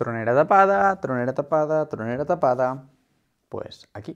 Tronera tapada, tronera tapada, tronera tapada. Pues aquí.